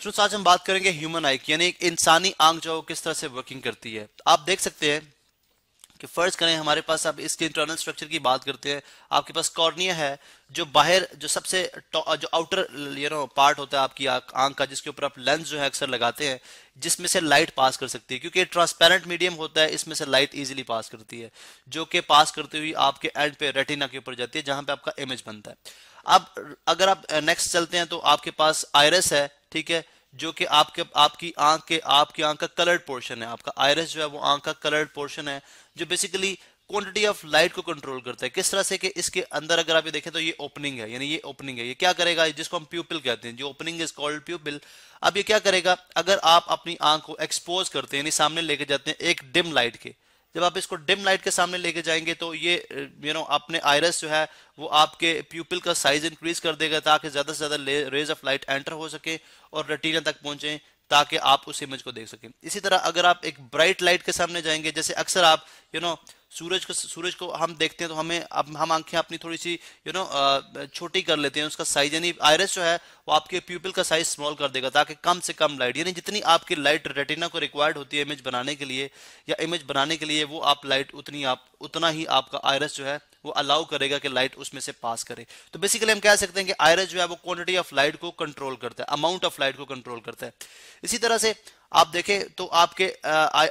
students आज हम बात करेंगे ह्यूमन आई की यानी एक इंसानी आंख जो किस तरह से वर्किंग करती है तो आप देख सकते हैं कि फर्ज करें हमारे पास अब इसके इंटरनल स्ट्रक्चर की बात करते हैं आपके पास कॉर्निया है जो बाहर जो सबसे जो आउटर यू नो पार्ट होता है आपकी आंख का जिसके ऊपर आप लेंस जो है अक्सर लगाते हैं जिसमें से लाइट पास कर सकती है क्योंकि ट्रांसपेरेंट मीडियम होता है इसमें से लाइट इजीली पास करती है जो कि पास करते हुए आपके एंड पे रेटिना के ऊपर जाती है जहां पे आपका इमेज बनता है अब अगर आप नेक्स्ट uh, चलते हैं तो आपके पास आयरस है ठीक है जो कि आपके आपकी आंख के आपकी आंख का कलर्ड पोर्शन है आपका आयरस जो है वो आंख का कलर्ड पोर्शन है जो बेसिकली क्वांटिटी ऑफ लाइट को कंट्रोल करता है किस तरह से कि इसके अंदर अगर आप ये देखें तो ये ओपनिंग है यानी ये ओपनिंग है ये क्या करेगा जिसको हम प्यूपिल कहते हैं जो ओपनिंग इज कॉल्ड प्यूपिल अब ये क्या करेगा अगर आप अपनी आंख को एक्सपोज करते हैं यानी सामने लेके जाते हैं एक डिम लाइट के जब आप इसको डिम लाइट के सामने लेके जाएंगे तो ये यू नो अपने आयरस जो है वो आपके प्यूपिल का साइज इंक्रीज कर देगा ताकि ज़्यादा से ज़्यादा रेज ऑफ लाइट एंटर हो सके और रेटिना तक पहुंचे ताकि आप उस इमेज को देख सकें इसी तरह अगर आप एक ब्राइट लाइट के सामने जाएंगे जैसे अक्सर आप यू you नो know, सूरज को सूरज को हम देखते हैं तो हमें अब हम आंखें अपनी थोड़ी सी यू नो छोटी कर लेते हैं उसका साइज यानी आयरस जो है वो आपके प्यूपिल का साइज स्मॉल कर देगा ताकि कम से कम लाइट यानी जितनी आपकी लाइट रेटिना को रिक्वायर्ड होती है इमेज बनाने के लिए या इमेज बनाने के लिए वो आप लाइट उतनी आप उतना ही आपका आयरस जो है वो अलाउ करेगा कि लाइट उसमें से पास करे तो बेसिकली हम कह सकते हैं कि आयरस जो है वो क्वांटिटी ऑफ लाइट को कंट्रोल करता है अमाउंट ऑफ लाइट को कंट्रोल करता है इसी तरह से आप देखें तो आपके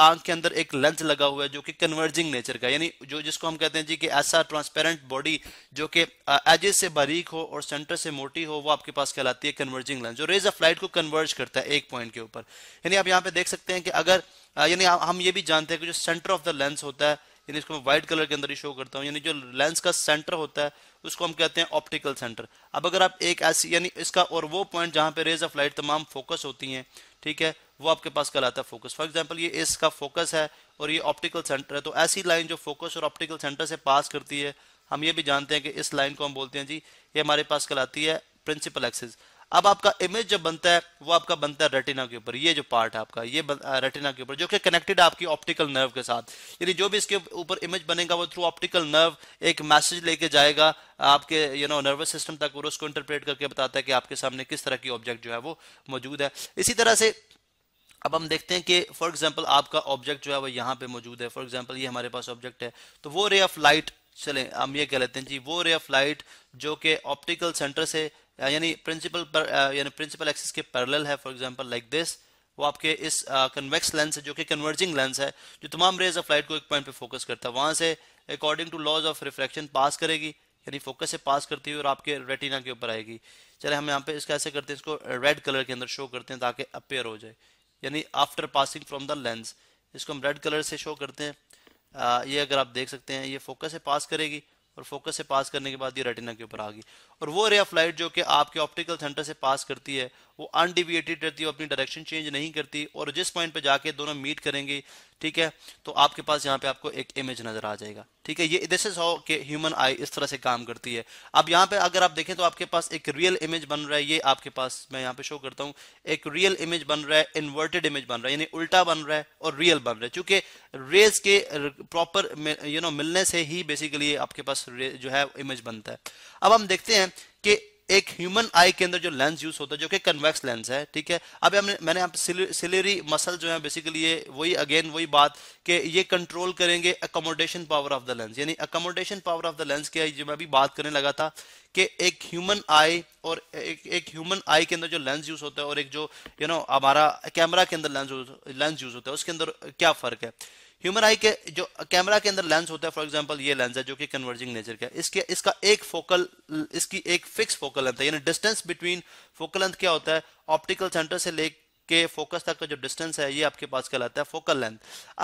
आंख के अंदर एक लेंस लगा हुआ है जो कि कन्वर्जिंग नेचर का यानी जो जिसको हम कहते हैं जी कि ऐसा ट्रांसपेरेंट बॉडी जो कि एजेस से बारीक हो और सेंटर से मोटी हो वो आपके पास कहलाती है कन्वर्जिंग लेंस जो रेज ऑफ लाइट को कन्वर्ज करता है एक पॉइंट के ऊपर यानी आप यहाँ पे देख सकते हैं कि अगर यानी हम ये भी जानते हैं कि जो सेंटर ऑफ द लेंस होता है यानी इसको मैं व्हाइट कलर के अंदर ही शो करता हूँ यानी जो लेंस का सेंटर होता है उसको हम कहते हैं ऑप्टिकल सेंटर अब अगर आप एक ऐसी यानी इसका और वो पॉइंट जहाँ पे रेज ऑफ लाइट तमाम फोकस होती हैं ठीक है वो आपके पास कल आता है फोकस फॉर एग्जाम्पल ये इसका फोकस है और ये ऑप्टिकल सेंटर है तो ऐसी लाइन जो फोकस और ऑप्टिकल सेंटर से पास करती है हम ये भी जानते हैं कि इस लाइन को हम बोलते हैं जी ये हमारे पास कल आती है प्रिंसिपल एक्सिस अब आपका इमेज जब बनता है वो आपका बनता है रेटिना के ऊपर ये जो पार्ट है आपका ये रेटिना के ऊपर जो कि कनेक्टेड है आपकी ऑप्टिकल नर्व के साथ यानी जो भी इसके ऊपर इमेज बनेगा वो थ्रू ऑप्टिकल नर्व एक मैसेज लेके जाएगा आपके यू नो नर्वस सिस्टम तक और उसको इंटरप्रेट करके बताता है कि आपके सामने किस तरह की ऑब्जेक्ट जो है वो मौजूद है इसी तरह से अब हम देखते हैं कि फॉर एग्जाम्पल आपका ऑब्जेक्ट जो है वो यहाँ पे मौजूद है फॉर एग्जाम्पल ये हमारे पास ऑब्जेक्ट है तो वो रे ऑफ लाइट चले हम ये कह लेते हैं जी वो रे ऑफ लाइट जो कि ऑप्टिकल सेंटर से यानी प्रिंसिपल पर यानी प्रिंसिपल एक्सिस के पैरेलल है फॉर एग्जाम्पल लाइक दिस वो आपके इस कन्वेक्स लेंस है जो कि कन्वर्जिंग लेंस है जो तमाम रेज ऑफ लाइट को एक पॉइंट पे फोकस करता है वहां से according to laws of reflection pass करेगी यानी फोकस से पास करती हुई और आपके रेटिना के ऊपर आएगी चले हम यहाँ पे इसका ऐसे करते हैं इसको रेड कलर के अंदर शो करते हैं ताकि अपेयर हो जाए यानी after passing from the lens इसको हम रेड कलर से शो करते हैं आ, ये अगर आप देख सकते हैं ये फोकस से पास करेगी और फोकस से पास करने के बाद ये रेटिना के ऊपर आ गई और वो रे ऑफ लाइट जो कि आपके ऑप्टिकल सेंटर से पास करती है वो अनडिविएटेड रहती है अपनी डायरेक्शन चेंज नहीं करती और जिस पॉइंट पे जाके दोनों मीट करेंगे ठीक है तो आपके पास यहाँ पे आपको एक इमेज नजर आ जाएगा ठीक है ये दिस इज हाउ के ह्यूमन आई इस तरह से काम करती है अब यहाँ पे अगर आप देखें तो आपके पास एक रियल इमेज बन रहा है ये आपके पास मैं यहाँ पे शो करता हूँ एक रियल इमेज बन रहा है इन्वर्टेड इमेज बन रहा है यानी उल्टा बन रहा है और रियल बन रहा है चूंकि रेज के प्रॉपर यू नो मिलने से ही बेसिकली आपके पास जो है इमेज बनता है अब हम देखते हैं कि एक ह्यूमन आई के अंदर जो लेंस यूज होता है जो कि कन्वेक्स लेंस है ठीक है अब मैंने आप सिलेरी मसल जो है बेसिकली ये वही अगेन वही बात कि ये कंट्रोल करेंगे accommodation power of the lens यानी accommodation power of the lens क्या है जो मैं अभी बात करने लगा था कि एक ह्यूमन आई और एक एक ह्यूमन आई के अंदर जो लेंस यूज होता है और एक जो यू नो हमारा कैमरा के अंदर लेंस लेंस यूज होता है उसके अंदर क्या फर्क है ह्यूमन आई के जो कैमरा के अंदर लेंस होता है फॉर एग्जांपल ये लेंस है जो कि कन्वर्जिंग नेचर का इसके इसका एक फोकल इसकी एक फिक्स फोकल लेंथ है यानी डिस्टेंस बिटवीन फोकल लेंथ क्या होता है ऑप्टिकल सेंटर से ले के फोकस तक का जो डिस्टेंस है ये आपके पास कहलाता है फोकल लेंथ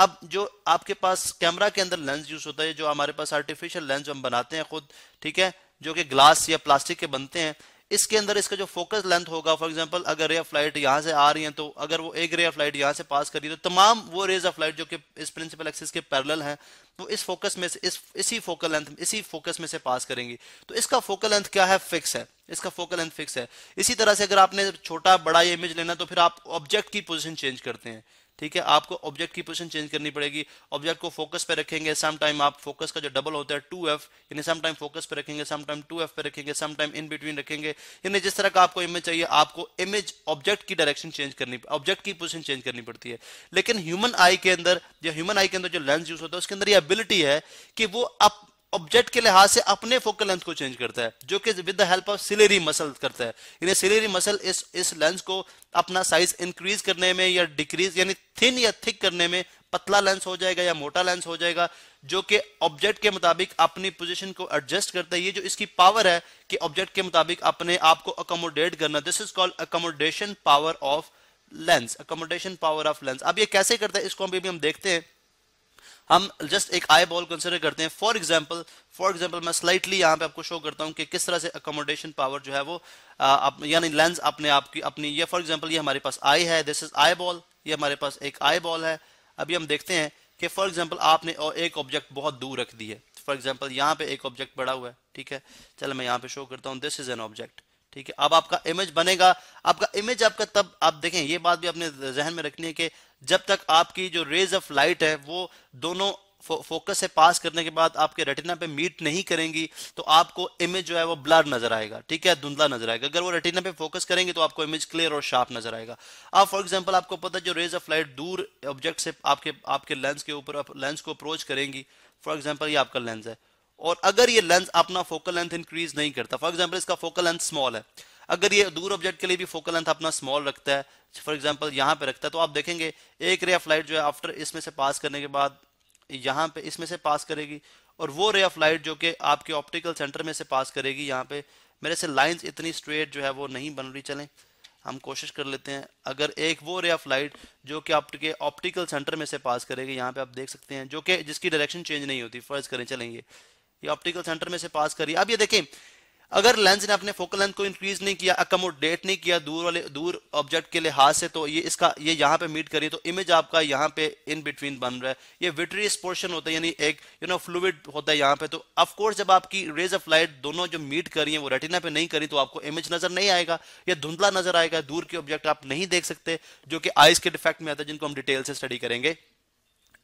अब जो आपके पास कैमरा के अंदर लेंस यूज होता है जो हमारे पास आर्टिफिशियल लेंस हम बनाते हैं खुद ठीक है जो कि ग्लास या प्लास्टिक के बनते हैं इसके अंदर इसका जो फोकस लेंथ होगा फॉर एग्जांपल अगर रे ऑफ लाइट यहाँ से आ रही है तो अगर वो एक रे ऑफ लाइट यहाँ से पास करी तो तमाम वो रेज ऑफ लाइट जो कि इस प्रिंसिपल एक्सिस के पैरेलल हैं वो इस फोकस में से इस इसी फोकल लेंथ इसी फोकस में से पास करेंगी तो इसका फोकल लेंथ क्या है फिक्स है इसका फोकल लेंथ फिक्स है इसी तरह से अगर आपने छोटा बड़ा ये इमेज लेना तो फिर आप ऑब्जेक्ट की पोजिशन चेंज करते हैं ठीक है आपको ऑब्जेक्ट की पोजीशन चेंज करनी पड़ेगी ऑब्जेक्ट को फोकस पे रखेंगे सम टाइम आप फोकस का जो डबल होता है टू एफ यानी सम टाइम फोकस पे रखेंगे सम टाइम टू एफ पे रखेंगे सम टाइम इन बिटवीन रखेंगे यानी जिस तरह का आपको इमेज चाहिए आपको इमेज ऑब्जेक्ट की डायरेक्शन चेंज करनी ऑब्जेक्ट की पोजिशन चेंज करनी पड़ती है लेकिन ह्यूमन आई के अंदर या ह्यूमन आई के अंदर जो लेंस यूज होता है उसके अंदर ये एबिलिटी है कि वो आप ऑब्जेक्ट के लिहाज से अपने फोकल लेंथ को चेंज करता है जो कि with the help of ciliary muscle करता है यानी सिलेरी मसल इस इस लेंस को अपना साइज इंक्रीज करने में या डिक्रीज यानी थिन या थिक करने में पतला लेंस हो जाएगा या मोटा लेंस हो जाएगा जो कि ऑब्जेक्ट के मुताबिक अपनी पोजीशन को एडजस्ट करता है ये जो इसकी पावर है कि ऑब्जेक्ट के मुताबिक अपने आप को अकोमोडेट करना this is called accommodation power of lens accommodation power of lens अब ये कैसे करता है इसको अभी हम देखते हैं हम जस्ट एक आई बॉल कंसिडर करते हैं फॉर एग्जाम्पल फॉर एग्जाम्पल मैं स्लाइटली यहाँ पे आपको शो करता हूँ कि किस तरह से अकोमोडेशन पावर जो है वो यानी लेंस अपने आप की अपनी ये फॉर एग्जाम्पल ये हमारे पास आई है दिस इज आई बॉल ये हमारे पास एक आई बॉल है अभी हम देखते हैं कि फॉर एग्जाम्पल आपने एक ऑब्जेक्ट बहुत दूर रख दी है फॉर एग्जाम्पल यहाँ पे एक ऑब्जेक्ट बड़ा हुआ है ठीक है चलो मैं यहाँ पे शो करता हूँ दिस इज एन ऑब्जेक्ट ठीक है अब आपका इमेज बनेगा आपका इमेज आपका तब आप देखें ये बात भी अपने जहन में रखनी है कि जब तक आपकी जो रेज ऑफ लाइट है वो दोनों फो, फोकस से पास करने के बाद आपके रेटिना पे मीट नहीं करेंगी तो आपको इमेज जो है वो ब्लर नजर आएगा ठीक है धुंधला नजर आएगा अगर वो रेटिना पे फोकस करेंगे तो आपको इमेज क्लियर और शार्प नजर आएगा अब फॉर एग्जांपल आपको पता है जो रेज ऑफ लाइट दूर ऑब्जेक्ट से आपके आपके लेंस के ऊपर लेंस को अप्रोच करेंगी फॉर एग्जाम्पल ये आपका लेंस है और अगर ये लेंथ अपना फोकल लेंथ इंक्रीज नहीं करता फॉर एग्जाम्पल इसका फोकल लेंथ स्मॉल है अगर ये दूर ऑब्जेक्ट के लिए भी फोकल लेंथ अपना स्मॉल रखता है फॉर एग्जाम्पल यहाँ पे रखता है तो आप देखेंगे एक रे ऑफ लाइट जो है आफ्टर इसमें से पास करने के बाद यहाँ पे इसमें से पास करेगी और वो रे ऑफ लाइट जो कि आपके ऑप्टिकल सेंटर में से पास करेगी यहाँ पे मेरे से लाइंस इतनी स्ट्रेट जो है वो नहीं बन रही चलें हम कोशिश कर लेते हैं अगर एक वो रे ऑफ लाइट जो कि आपके ऑप्टिकल सेंटर में से पास करेगी यहाँ पे आप देख सकते हैं जो कि जिसकी डायरेक्शन चेंज नहीं होती फर्ज करें चलेंगे ये ऑप्टिकल सेंटर में से पास करिए अब ये देखें अगर लेंस ने अपने फोकल लेंथ को इंक्रीज नहीं किया अकोमोडेट नहीं किया दूर वाले दूर ऑब्जेक्ट के लिहाज से तो ये इसका ये यहाँ पे मीट करिए तो इमेज आपका यहाँ पे इन बिटवीन बन रहा है ये विट्रीस पोर्शन होता है यानी एक यू नो फ्लूड होता है यहाँ पे तो ऑफ कोर्स जब आपकी रेज ऑफ लाइट दोनों जो मीट करी है वो रेटिना पे नहीं करी तो आपको इमेज नजर नहीं आएगा यह धुंधला नजर आएगा दूर के ऑब्जेक्ट आप नहीं देख सकते जो कि आइज के डिफेक्ट में आता है जिनको हम डिटेल से स्टडी करेंगे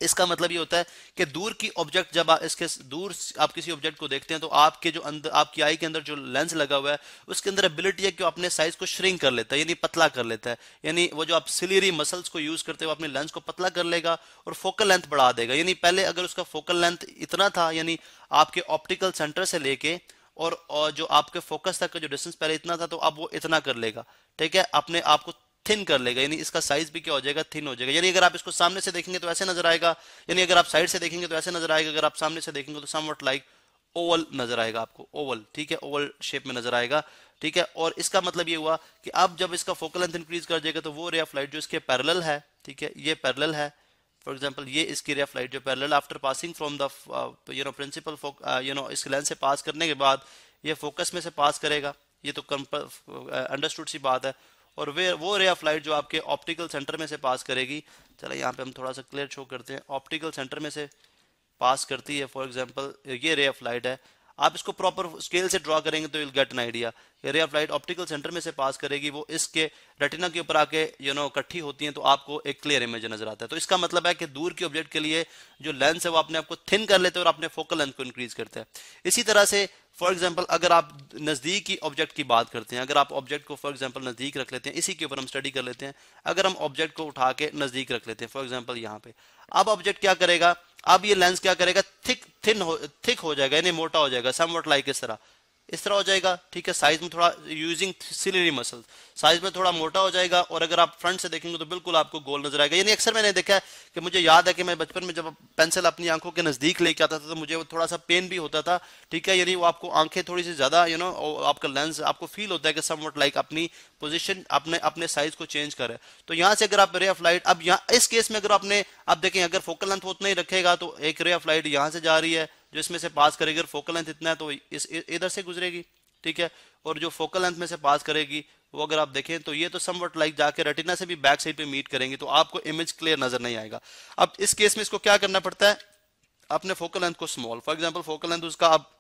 इसका मतलब ये होता है कि दूर की ऑब्जेक्ट जब आ, इसके दूर आप किसी ऑब्जेक्ट को देखते हैं तो आपके जो अंदर आपकी आई के अंदर जो लेंस लगा हुआ है उसके अंदर एबिलिटी है कि वो अपने साइज को श्रिंक कर लेता है यानी पतला कर लेता है यानी वो जो आप सिलीरी मसल्स को यूज करते हो अपने लेंस को पतला कर लेगा और फोकल लेंथ बढ़ा देगा यानी पहले अगर उसका फोकल लेंथ इतना था यानी आपके ऑप्टिकल सेंटर से लेके और, और जो आपके फोकस तक का जो डिस्टेंस पहले इतना था तो अब वो इतना कर लेगा ठीक है अपने आपको थिन कर लेगा यानी इसका साइज भी क्या हो जाएगा थिन हो जाएगा यानी अगर आप इसको सामने से देखेंगे तो ऐसे नजर आएगा यानी अगर आप साइड से देखेंगे तो ऐसे नजर आएगा अगर आप सामने से देखेंगे तो समवट लाइक ओवल नजर आएगा आपको ओवल ठीक है ओवल शेप में नजर आएगा ठीक है और इसका मतलब ये हुआ कि आप जब इसका फोकल लेंथ इंक्रीज कर जाएगा तो वो रे ऑफ लाइट जो इसके पैरेलल है ठीक है ये पैरेलल है फॉर एग्जाम्पल ये इसकी रे ऑफ लाइट जो parallel after passing from the you know principal you know इस लेंस से पास करने के बाद ये फोकस में से पास करेगा ये तो अंडरस्टूड uh, सी बात है और वे वो रे ऑफ लाइट जो आपके ऑप्टिकल सेंटर में से पास करेगी चलो यहाँ पे हम थोड़ा सा क्लियर शो करते हैं ऑप्टिकल सेंटर में से पास करती है फॉर एग्जाम्पल ये रे ऑफ लाइट है आप इसको प्रॉपर स्केल से ड्रॉ करेंगे तो will get an idea area of light optical centre में से पास करेगी वो इसके रेटिना के ऊपर आके यू नो इकट्ठी होती हैं तो आपको एक क्लियर इमेज नजर आता है तो इसका मतलब है कि दूर के ऑब्जेक्ट के लिए जो लेंस है वो अपने आपको थिन कर लेते हैं और अपने फोकल लेंथ को इंक्रीज करते हैं इसी तरह से फॉर एग्जाम्पल अगर आप नज़दीक की ऑब्जेक्ट की बात करते हैं अगर आप ऑब्जेक्ट को फॉर एग्जाम्पल नज़दीक रख लेते हैं इसी के ऊपर हम स्टडी कर लेते हैं अगर हम ऑब्जेक्ट को उठा के नज़दीक रख लेते हैं फॉर एग्जाम्पल यहाँ पे अब ऑब्जेक्ट क्या करेगा अब ये लेंस क्या करेगा थिक थिन हो थिक हो जाएगा यानी मोटा हो जाएगा सम वट लाइक इस तरह इस तरह हो जाएगा ठीक है साइज में थोड़ा यूजिंग सिलेरी मसल साइज में थोड़ा मोटा हो जाएगा और अगर आप फ्रंट से देखेंगे तो बिल्कुल आपको गोल नजर आएगा यानी अक्सर मैंने देखा है कि मुझे याद है कि मैं बचपन में जब पेंसिल अपनी आंखों के नजदीक लेके आता था तो मुझे वो थोड़ा सा पेन भी होता था ठीक है यानी वो आपको आंखें थोड़ी सी ज्यादा यू नो आपका लेंस आपको फील होता है कि सम लाइक अपनी पोजिशन अपने अपने साइज को चेंज करे तो यहाँ से अगर आप रे ऑफ लाइट अब यहाँ इस केस में अगर आपने आप देखें अगर फोकल लेंथ उतना ही रखेगा तो एक रे ऑफ लाइट यहाँ से जा रही है जो इसमें से पास करेगी और फोकल लेंथ इतना है तो इस इधर से गुजरेगी ठीक है और जो फोकल लेंथ में से पास करेगी वो अगर आप देखें तो ये तो समवट लाइक जाके रेटिना से भी बैक साइड पे मीट करेंगे तो आपको इमेज क्लियर नजर नहीं आएगा अब इस केस में इसको क्या करना पड़ता है अपने फोकल लेंथ को small for example focal length उसका अब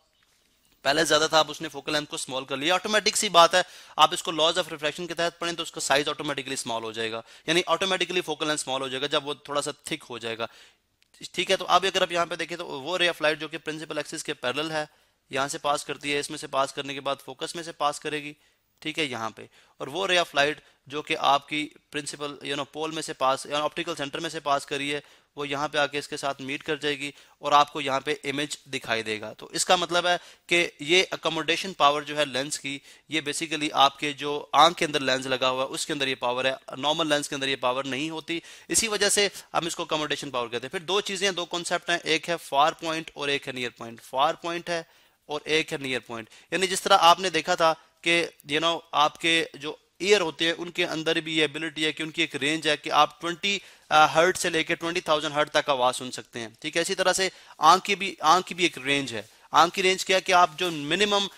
पहले ज्यादा था आप उसने फोकल लेंथ को स्मॉल कर लिया ऑटोमेटिक सी बात है आप इसको लॉज ऑफ रिफ्लेक्शन के तहत पढ़ें तो उसका साइज ऑटोमेटिकली स्मॉल हो जाएगा यानी ऑटोमेटिकली फोकल लेंथ स्मॉल हो जाएगा जब वो थोड़ा सा थिक हो जाएगा ठीक है तो अब अगर आप यहाँ पे देखें तो वो रे ऑफ लाइट जो कि प्रिंसिपल एक्सिस के पैरल है यहाँ से पास करती है इसमें से पास करने के बाद फोकस में से पास करेगी ठीक है यहाँ पे और वो रे ऑफ लाइट जो कि आपकी प्रिंसिपल यू नो पोल में से पास या ऑप्टिकल सेंटर में से पास करिए वो यहाँ पे आके इसके साथ मीट कर जाएगी और आपको यहाँ पे इमेज दिखाई देगा तो इसका मतलब है कि ये अकोमोडेशन पावर जो है लेंस की ये बेसिकली आपके जो आंख के अंदर लेंस लगा हुआ है उसके अंदर ये पावर है नॉर्मल लेंस के अंदर ये पावर नहीं होती इसी वजह से हम इसको अकोमोडेशन पावर कहते हैं फिर दो चीज़ें दो कॉन्सेप्ट हैं एक है फार पॉइंट और एक है नियर पॉइंट फार पॉइंट है और एक है नियर पॉइंट यानी जिस तरह आपने देखा था कि यू नो आपके जो ईयर होते हैं उनके अंदर भी ये एबिलिटी है कि उनकी एक रेंज है कि आप 20 हर्ट uh, से लेकर 20,000 हर्ट तक आवाज सुन सकते हैं ठीक है इसी तरह से आंख की भी आंख की भी एक रेंज है आंख की रेंज क्या है कि आप जो मिनिमम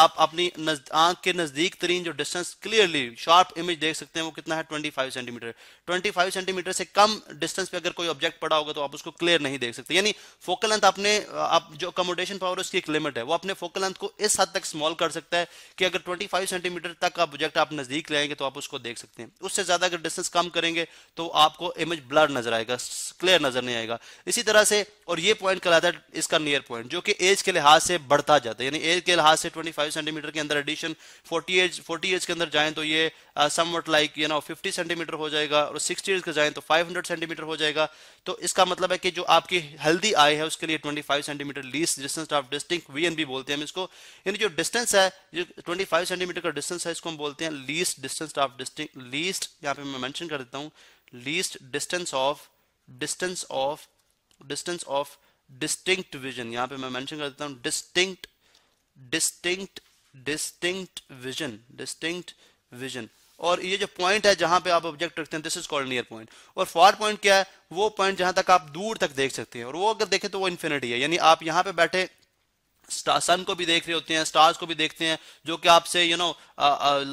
आप अपनी आंख के नजदीक तरीन जो डिस्टेंस क्लियरली शार्प इमेज देख सकते हैं वो कितना है 25 सेंटीमीटर 25 सेंटीमीटर से कम डिस्टेंस पे अगर कोई ऑब्जेक्ट पड़ा होगा तो आप उसको क्लियर नहीं देख सकते यानी फोकल लेंथ अपने आप जो अकोमोडेशन पावर उसकी एक लिमिट है वो अपने फोकल लेंथ को इस हद तक स्मॉल कर सकता है कि अगर ट्वेंटी सेंटीमीटर तक आप ऑब्जेक्ट आप नजदीक लेंगे तो आप उसको देख सकते हैं उससे ज्यादा अगर डिस्टेंस कम करेंगे तो आपको इमेज ब्लर नजर आएगा क्लियर नजर नहीं आएगा इसी तरह से और ये पॉइंट कहलाता है इसका नियर पॉइंट जो कि एज के लिहाज से बढ़ता जाता है यानी एज के लिहाज से 25 सेंटीमीटर के अंदर एडिशन 40 एज 40 एज के अंदर जाएं तो ये somewhat like you know 50 centimetre हो जाएगा और 60 एज के जाएं तो 500 सेंटीमीटर हो जाएगा तो इसका मतलब है कि जो आपकी हेल्दी आई है उसके लिए 25 centimetre least distance of distinct we बोलते हैं हम इसको यानी जो डिस्टेंस है जो 25 सेंटीमीटर का डिस्टेंस है इसको हम बोलते हैं least distance of distinct least यहाँ पे मैं मैंशन कर देता हूँ least distance of distance of distance of distinct vision यहाँ पे मैं मेंशन कर देता हूँ distinct distinct distinct vision distinct vision और ये जो पॉइंट है जहां पे आप ऑब्जेक्ट रखते हैं this is called near point और फॉर पॉइंट क्या है वो पॉइंट जहां तक आप दूर तक देख सकते हैं और वो अगर देखें तो वो इन्फिनिटी है यानी आप यहां पे बैठे सन को भी देख रहे होते हैं स्टार्स को भी देखते हैं जो कि आपसे यू नो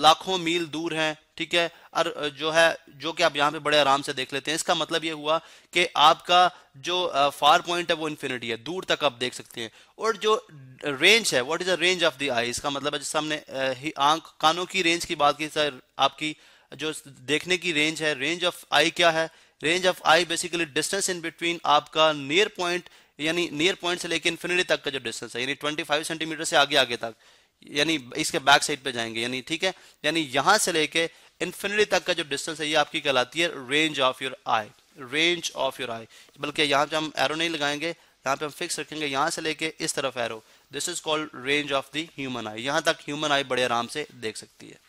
लाखों मील दूर हैं ठीक है और जो है जो कि आप यहाँ पे बड़े आराम से देख लेते हैं इसका मतलब ये हुआ कि आपका जो फार पॉइंट है वो इन्फिनिटी है दूर तक आप देख सकते हैं और जो रेंज है what is the range of the eye इसका मतलब है जैसे हमने आंख कानों की रेंज की बात की सर आपकी जो देखने की रेंज है रेंज ऑफ आई क्या है range of eye basically distance in between आपका नियर पॉइंट यानी नियर पॉइंट से लेकर इन्फिनिटी तक का जो डिस्टेंस है यानी 25 सेंटीमीटर से आगे आगे तक यानी इसके बैक साइड पे जाएंगे यानी ठीक है यानी यहां से लेके इन्फिनिटी तक का जो डिस्टेंस है ये आपकी कहलाती है range of your eye range of your eye बल्कि यहाँ पे हम एरो नहीं लगाएंगे यहाँ पे हम फिक्स रखेंगे यहाँ से लेके इस तरफ arrow this is called range of the human eye यहाँ तक ह्यूमन आई बड़े आराम से देख सकती है